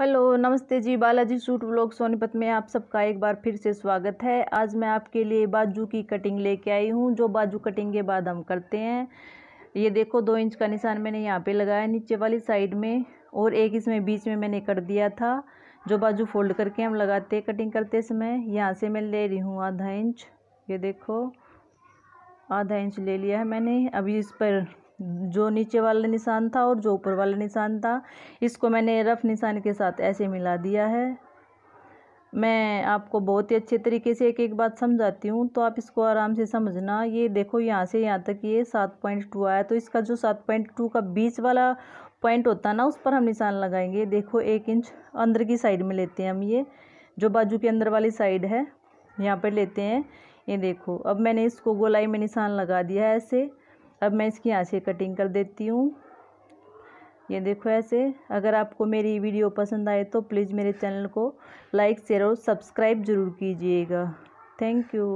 hello नमस्ते जी Balaji suit vlog Sonipat में आप सबका एक बार फिर से स्वागत है आज मैं आपके लिए बाजू की कटिंग लेके आई हूँ जो बाजू कटिंग के बाद हम करते हैं ये देखो दो इंच का निशान मैंने यहाँ पे लगाया नीचे वाली साइड में और एक इसमें बीच में मैंने कर दिया था जो बाजू फोल्ड करके हम लगाते कटिंग करते समय यहाँ से मैं ले रही हूँ आधा इंच ये देखो आधा इंच ले लिया है मैंने अभी इस पर जो नीचे वाला निशान था और जो ऊपर वाला निशान था इसको मैंने रफ़ निशान के साथ ऐसे मिला दिया है मैं आपको बहुत ही अच्छे तरीके से एक एक बात समझाती हूँ तो आप इसको आराम से समझना ये देखो यहाँ से यहाँ तक ये सात पॉइंट टू आया तो इसका जो सात पॉइंट टू का बीच वाला पॉइंट होता है ना उस पर हम निशान लगाएंगे देखो एक इंच अंदर की साइड में लेते हैं हम ये जो बाजू के अंदर वाली साइड है यहाँ पर लेते हैं ये देखो अब मैंने इसको गोलाई में निशान लगा दिया है ऐसे अब मैं इसकी यहाँ से कटिंग कर देती हूँ ये देखो ऐसे अगर आपको मेरी वीडियो पसंद आए तो प्लीज़ मेरे चैनल को लाइक शेयर और सब्सक्राइब ज़रूर कीजिएगा थैंक यू